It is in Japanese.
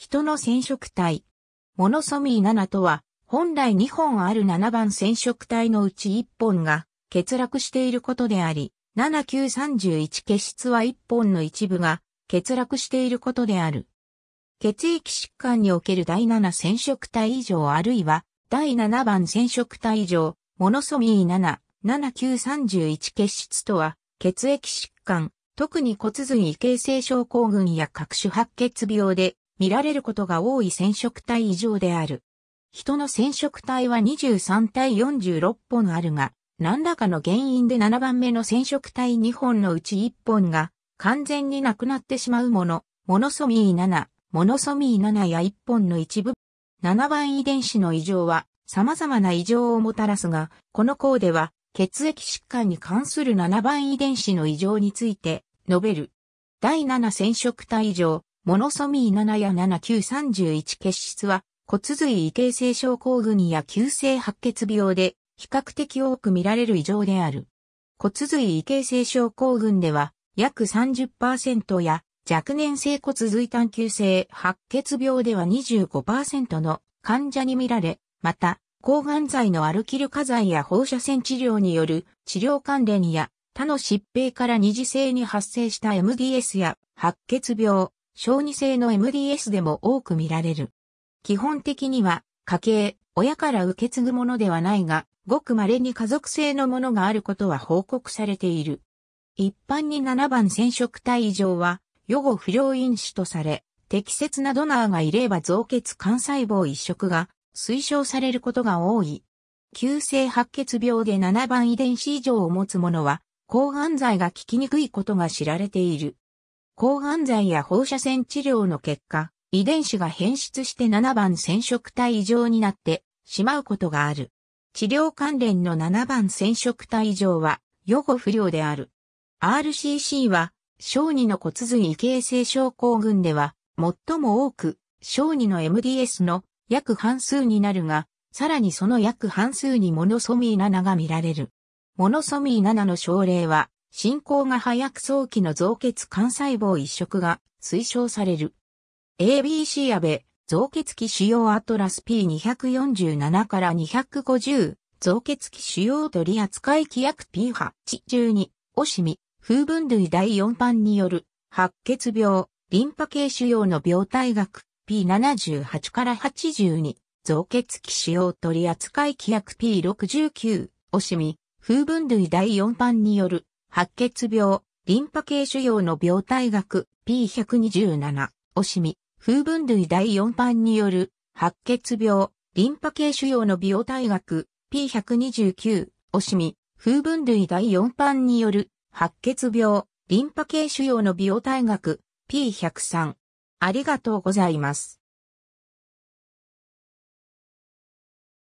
人の染色体。モノソミー7とは、本来2本ある7番染色体のうち1本が欠落していることであり、7931血質は1本の一部が欠落していることである。血液疾患における第7染色体以上あるいは第7番染色体以上、モノソミー7、7931血質とは、血液疾患、特に骨髄異形成症候群や各種白血病で見られることが多い染色体異常である。人の染色体は23対46本あるが、何らかの原因で7番目の染色体2本のうち1本が完全になくなってしまうもの、モノソミー7、モノソミー7や1本の一部。7番遺伝子の異常は様々な異常をもたらすが、この項では血液疾患に関する7番遺伝子の異常について述べる。第7染色体異常、モノソミー7や7931結質は骨髄異形成症候群や急性白血病で比較的多く見られる異常である。骨髄異形成症候群では約30%や若年性骨髄探球性白血病では25%の患者に見られ、また、抗がん剤のアルキル化剤や放射線治療による治療関連や他の疾病から二次性に発生した MDS や白血病、小児性の MDS でも多く見られる。基本的には、家系、親から受け継ぐものではないが、ごく稀に家族性のものがあることは報告されている。一般に7番染色体異常は、予後不良因子とされ、適切なドナーがいれば造血幹細胞移植が推奨されることが多い。急性白血病で7番遺伝子異常を持つ者は、抗がん剤が効きにくいことが知られている。抗がん剤や放射線治療の結果、遺伝子が変質して7番染色体異常になってしまうことがある。治療関連の7番染色体異常は予後不良である。RCC は小児の骨髄異形成症候群では最も多く小児の MDS の約半数になるが、さらにその約半数にモノソミー7が見られる。モノソミー7の症例は進行が早く早期の増血幹細胞移植が推奨される。ABC 安倍、増血器腫瘍アトラス P247 から250、増血器腫瘍取扱規約 P82、おしみ、風分類第4版による、白血病、リンパ系腫瘍の病態学 P78 から82、増血器腫瘍取扱規約 P69、おしみ、風分類第4版による、白血病、リンパ系腫瘍の病態学 P127、おしみ、風分類第4版による、白血病、リンパ系腫瘍の病態学 P129、おしみ、風分類第4版による、白血病、リンパ系腫瘍の病態学 P103。ありがとうございます。